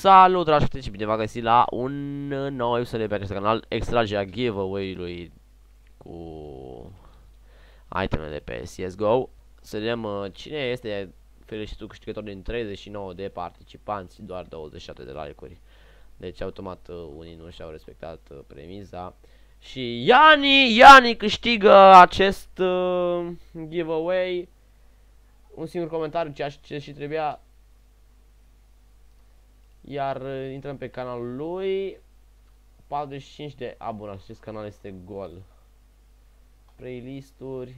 Salut dragi prieteni și bine v-am găsit la un nou episod pe acest canal extragea giveaway-ului cu itemele de pe CSGO Să vedem uh, cine este fericitul câștigător din 39 de participanți, doar 27 de like-uri Deci automat uh, unii nu și-au respectat uh, premiza Și Iani, Iani câștigă acest uh, giveaway Un singur comentariu, ceea ce și trebuia iar uh, intrăm pe canalul lui. 45 de abonați. Acest canal este gol. Playlisturi,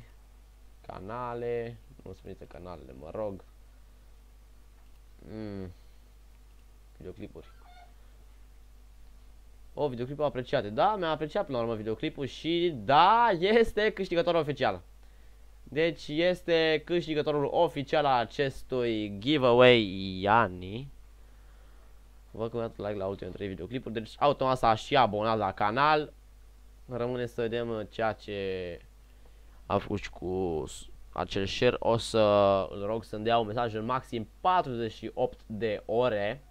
canale, nu spuneți canalele, mă rog. Mm. Videoclipuri. O, videoclipul apreciate. Da, mi-a apreciat până la urmă videoclipul și da, este câștigătorul oficial. Deci este câștigătorul oficial a acestui giveaway, Iani. Vă că like la ultimele 3 videoclipuri, deci automat s-a și abonat la canal. Rămâne să vedem uh, ceea ce a făcut cu acel share. O să îl rog să-mi dea un mesaj în maxim 48 de ore.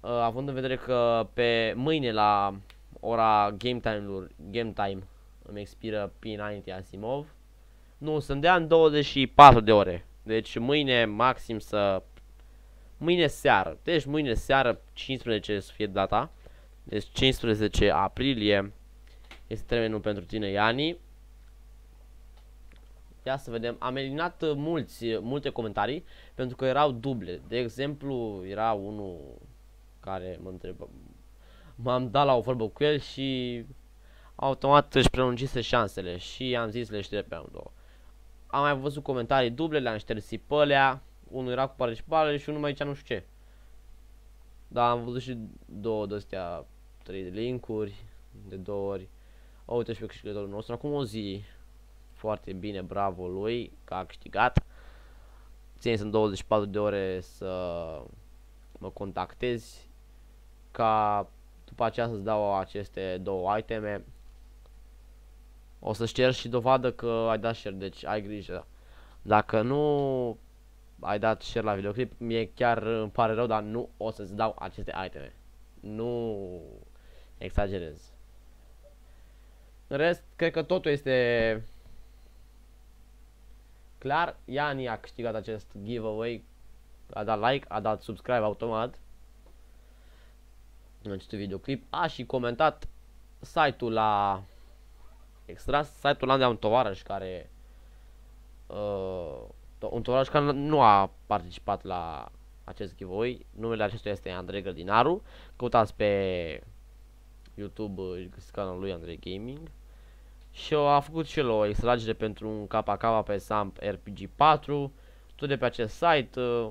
Uh, având în vedere că pe mâine la ora game time, game time îmi expiră P90 Asimov. Nu, sunt dea în 24 de ore. Deci mâine maxim să mâine seară. Deci mâine seară 15 să fie data. Deci 15 aprilie este termenul pentru tine, Iani. Ia să vedem. Am eliminat uh, mulți, uh, multe comentarii pentru că erau duble. De exemplu, era unul care mă întrebă. M-am dat la o vorbă cu el și automat își prelungise șansele și am zis le pe două. Am mai văzut comentarii duble, le-am șters pe alea unul era cu participare și unul mai zicea nu știu ce. Dar am văzut și două de astea, trei de linkuri, de două ori. O, uite și pe câștigătorul nostru, acum o zi. Foarte bine, bravo lui, că a câștigat. Ține sunt 24 de ore să mă contactezi ca după aceea să-ți dau aceste două iteme. O să-ți cer și dovadă că ai dat share, deci ai grijă. Dacă nu, ai dat share la videoclip, mie chiar îmi pare rău, dar nu o să-ți dau aceste iteme. Nu exagerez. În rest, cred că totul este clar. Iani a câștigat acest giveaway, a dat like, a dat subscribe automat în acest videoclip. A și comentat site-ul la extras, site-ul la unde am un tovarăș care uh, un tovarăș care nu a participat la acest giveaway. Numele acestuia este Andrei Grădinaru. Căutați pe YouTube uh, canalul lui Andrei Gaming. Și a făcut și el o extragere pentru un KK pe Samp RPG 4. Tot de pe acest site, uh,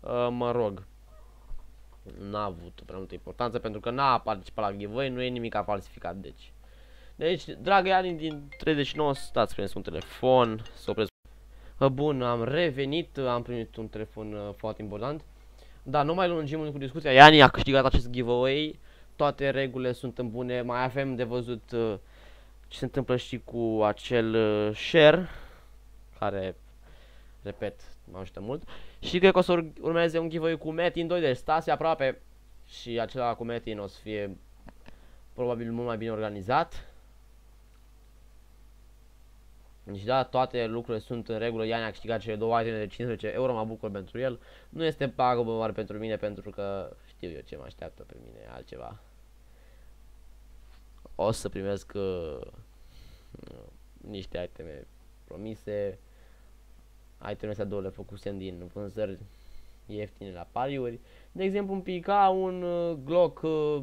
uh, mă rog, n-a avut prea multă importanță pentru că n-a participat la giveaway, nu e nimic a falsificat, deci. Deci, dragă Ianin din 39, stați, prin un telefon, să opresc Bun, am revenit, am primit un telefon uh, foarte important. Dar nu mai lungim cu discuția. Iani a câștigat acest giveaway. Toate regulile sunt în bune. Mai avem de văzut uh, ce se întâmplă și cu acel uh, share. Care, repet, mă ajută mult. Și cred că o să urmeze un giveaway cu Metin 2, deci stați aproape. Și acela cu Metin o să fie probabil mult mai bine organizat. Deci da, toate lucrurile sunt în regulă, Iani a câștigat cele două iteme de 15 euro, mă bucur pentru el. Nu este pagubă mare pentru mine, pentru că știu eu ce mă așteaptă pe mine, altceva. O să primesc uh, niște iteme promise, Iteme astea două le făcusem din vânzări ieftine la pariuri. De exemplu, pic pica un uh, Glock uh,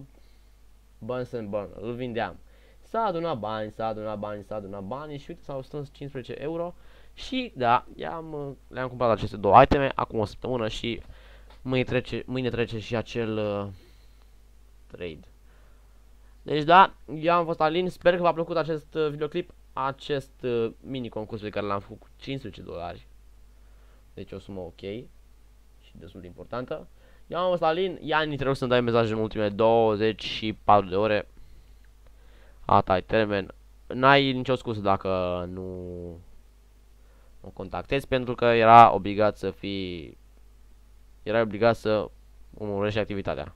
Bunsen Burn, îl vindeam. S-a adunat bani, s-a adunat bani, s-a adunat bani și uite s-au strâns 15 euro și da, le-am le cumpărat aceste două iteme acum o săptămână și mâine trece, mâine trece și acel uh, trade. Deci da, eu am fost Alin, sper că v-a plăcut acest uh, videoclip, acest uh, mini concurs pe care l-am făcut cu 15 dolari. Deci o sumă ok și destul de importantă. Eu am fost Alin, ia nici trebuie să-mi dai mesaje în ultimele 24 de ore. Ata, termen. N-ai nicio scuză dacă nu o contactezi pentru că era obligat să fii era obligat să urmărești activitatea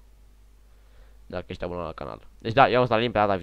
dacă ești abonat la canal. Deci da, eu o să pe data